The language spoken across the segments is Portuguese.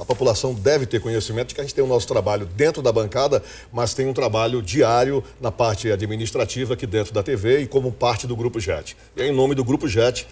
A população deve ter conhecimento de que a gente tem o nosso trabalho dentro da bancada, mas tem um trabalho diário na parte administrativa aqui dentro da TV e como parte do Grupo JET. E é em nome do Grupo JET,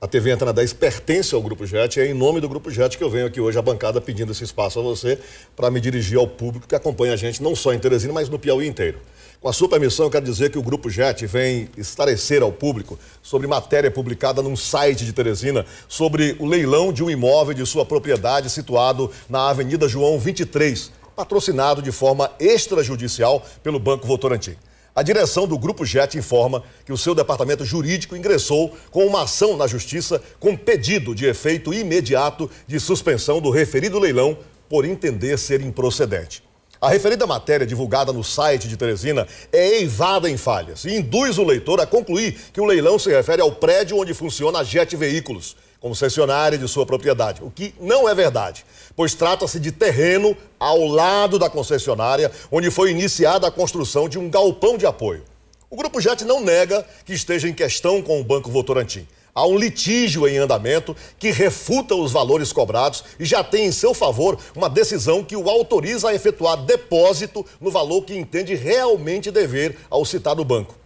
a TV Antena 10 pertence ao Grupo JET, é em nome do Grupo JET que eu venho aqui hoje à bancada pedindo esse espaço a você para me dirigir ao público que acompanha a gente não só em Teresina, mas no Piauí inteiro. Com a sua permissão, eu quero dizer que o Grupo JET vem esclarecer ao público sobre matéria publicada num site de Teresina sobre o leilão de um imóvel de sua propriedade situado na Avenida João 23, patrocinado de forma extrajudicial pelo Banco Votorantim. A direção do Grupo JET informa que o seu departamento jurídico ingressou com uma ação na Justiça com pedido de efeito imediato de suspensão do referido leilão por entender ser improcedente. A referida matéria divulgada no site de Teresina é eivada em falhas e induz o leitor a concluir que o leilão se refere ao prédio onde funciona a Jet Veículos, concessionária de sua propriedade, o que não é verdade, pois trata-se de terreno ao lado da concessionária onde foi iniciada a construção de um galpão de apoio. O Grupo Jet não nega que esteja em questão com o Banco Votorantim. Há um litígio em andamento que refuta os valores cobrados e já tem em seu favor uma decisão que o autoriza a efetuar depósito no valor que entende realmente dever ao citado banco.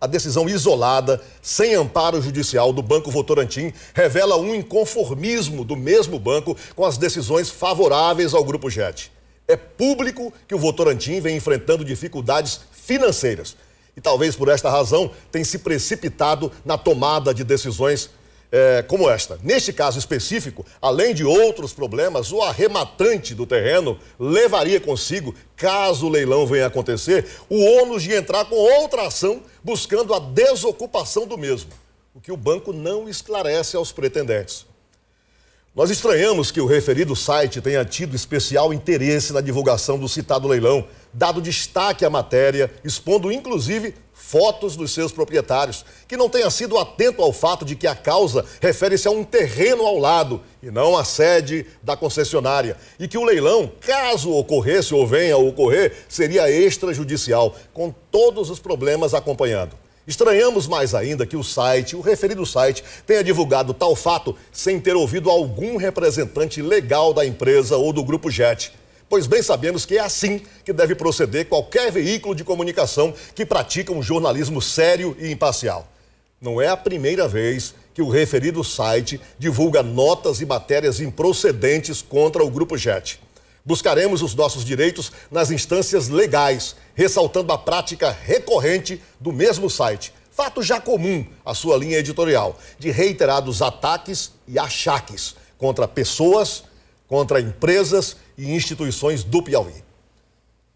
A decisão isolada, sem amparo judicial do Banco Votorantim, revela um inconformismo do mesmo banco com as decisões favoráveis ao Grupo JET. É público que o Votorantim vem enfrentando dificuldades financeiras e talvez por esta razão tem se precipitado na tomada de decisões é, como esta. Neste caso específico, além de outros problemas, o arrematante do terreno levaria consigo, caso o leilão venha a acontecer, o ônus de entrar com outra ação buscando a desocupação do mesmo, o que o banco não esclarece aos pretendentes. Nós estranhamos que o referido site tenha tido especial interesse na divulgação do citado leilão, dado destaque à matéria, expondo inclusive fotos dos seus proprietários, que não tenha sido atento ao fato de que a causa refere-se a um terreno ao lado e não à sede da concessionária, e que o leilão, caso ocorresse ou venha a ocorrer, seria extrajudicial, com todos os problemas acompanhando. Estranhamos mais ainda que o site, o referido site, tenha divulgado tal fato sem ter ouvido algum representante legal da empresa ou do grupo JET. Pois bem sabemos que é assim que deve proceder qualquer veículo de comunicação que pratica um jornalismo sério e imparcial. Não é a primeira vez que o referido site divulga notas e matérias improcedentes contra o grupo JET. Buscaremos os nossos direitos nas instâncias legais, ressaltando a prática recorrente do mesmo site. Fato já comum à sua linha editorial, de reiterados ataques e achaques contra pessoas, contra empresas e instituições do Piauí.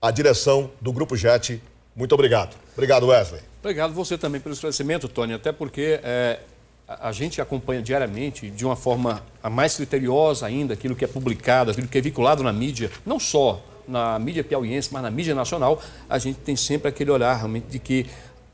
A direção do Grupo JET, muito obrigado. Obrigado, Wesley. Obrigado você também pelo esclarecimento, Tony, até porque é a gente acompanha diariamente, de uma forma mais criteriosa ainda, aquilo que é publicado, aquilo que é vinculado na mídia, não só na mídia piauiense, mas na mídia nacional, a gente tem sempre aquele olhar realmente de que,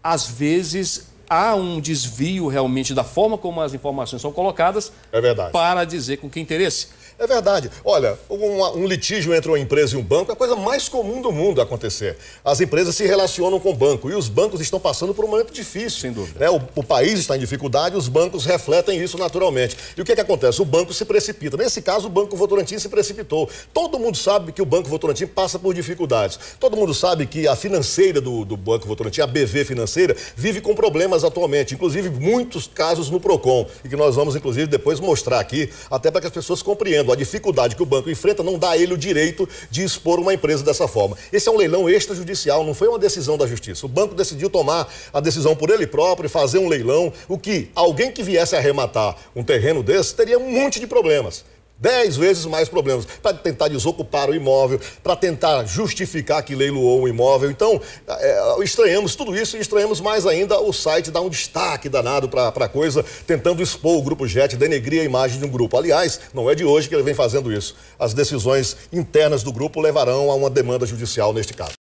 às vezes, há um desvio realmente da forma como as informações são colocadas é para dizer com que interesse. É verdade. Olha, um, um, litígio entre uma empresa e um banco é a coisa mais comum do mundo acontecer. As empresas se relacionam com o banco e os bancos estão passando por um momento difícil. Sem dúvida. Né? O, o, país está em dificuldade, os bancos refletem isso naturalmente. E o que, é que acontece? O banco se precipita. Nesse caso, o Banco Votorantim se precipitou. Todo mundo sabe que o Banco Votorantim passa por dificuldades. Todo mundo sabe que a financeira do, do Banco Votorantim, a BV Financeira, vive com problemas atualmente, inclusive muitos casos no PROCON, e que nós vamos, inclusive, depois mostrar aqui, até para que as pessoas compreendam a dificuldade que o banco enfrenta, não dá a ele o direito de expor uma empresa dessa forma. Esse é um leilão extrajudicial, não foi uma decisão da justiça. O banco decidiu tomar a decisão por ele próprio, fazer um leilão, o que alguém que viesse arrematar um terreno desse teria um monte de problemas. Dez vezes mais problemas para tentar desocupar o imóvel, para tentar justificar que leiloou um imóvel. Então, é, é, estranhamos tudo isso e estranhamos mais ainda o site dar um destaque danado para a coisa, tentando expor o Grupo JET, denegrir a imagem de um grupo. Aliás, não é de hoje que ele vem fazendo isso. As decisões internas do grupo levarão a uma demanda judicial neste caso.